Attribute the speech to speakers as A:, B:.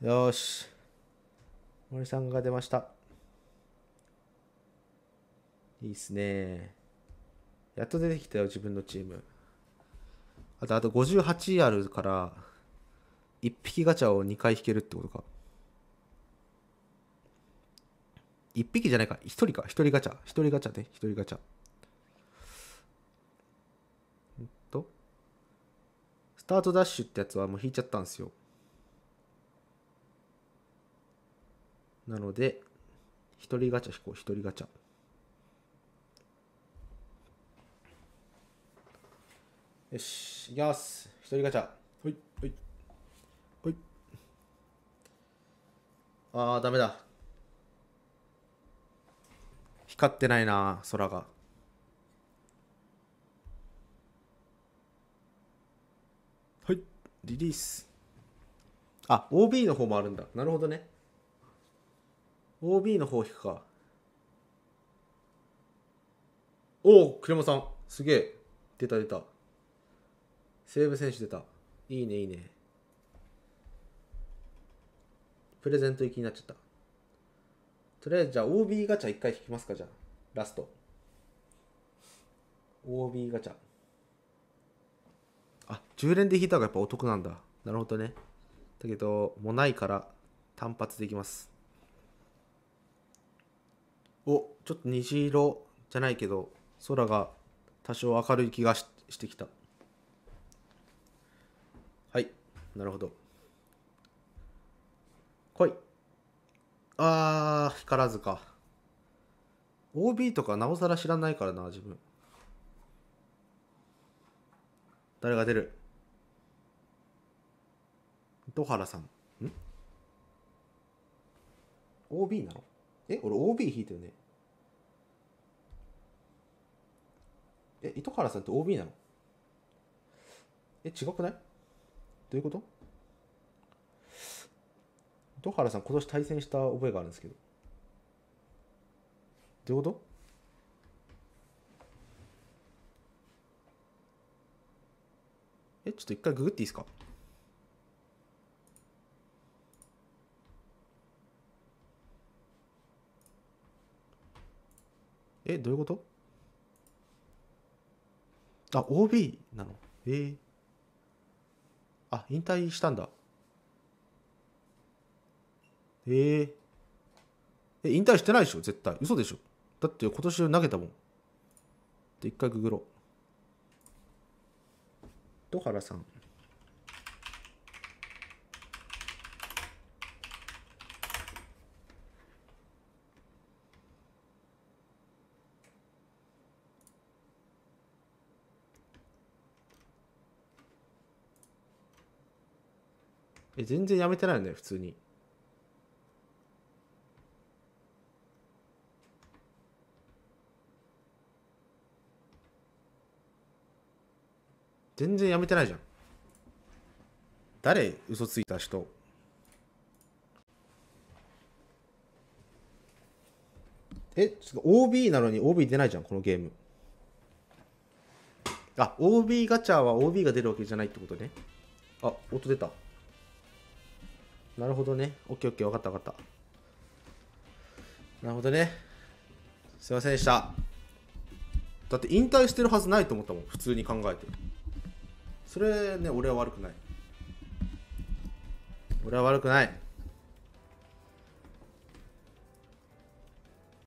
A: よし。森さんが出ました。いいっすね。やっと出てきたよ、自分のチーム。あと、あと58あるから、1匹ガチャを2回引けるってことか。1匹じゃないか、1人か、1人ガチャ、1人ガチャで、1人ガチャ。えんと、スタートダッシュってやつはもう引いちゃったんですよ。なので、一人ガチャ引こう、一人ガチャ。よし、いきます。一人ガチャ。はい、はい、はい。あー、ダメだ。光ってないな、空が。はい、リリース。あ、OB の方もあるんだ。なるほどね。OB の方引くか。おお、クレマさん。すげえ。出た出た。西武選手出た。いいね、いいね。プレゼント行きになっちゃった。とりあえず、じゃあ OB ガチャ1回引きますか、じゃあ。ラスト。OB ガチャ。あ、10連で引いた方がやっぱお得なんだ。なるほどね。だけど、もうないから単発できます。おちょっと虹色じゃないけど空が多少明るい気がしてきたはいなるほど来いあー光らずか OB とかなおさら知らないからな自分誰が出る戸原さんん OB なのえ俺 OB 引いてるねえ糸原さんって OB なのえ違くないどういうこと糸原さん今年対戦した覚えがあるんですけどどういうことえちょっと一回ググっていいですかえ、どういうことあ、OB なのえー、あ、引退したんだ。えー、え、引退してないでしょ絶対。嘘でしょだって今年投げたもん。で、一回ググろう。戸原さん。え全然やめてないよね普通に全然やめてないじゃん誰嘘ついた人えちょっと OB なのに OB 出ないじゃんこのゲームあ OB ガチャは OB が出るわけじゃないってことねあ音出たなるほどね。オッケーオッケー、分かった分かった。なるほどね。すいませんでした。だって引退してるはずないと思ったもん、普通に考えて。それね、俺は悪くない。俺は悪くない。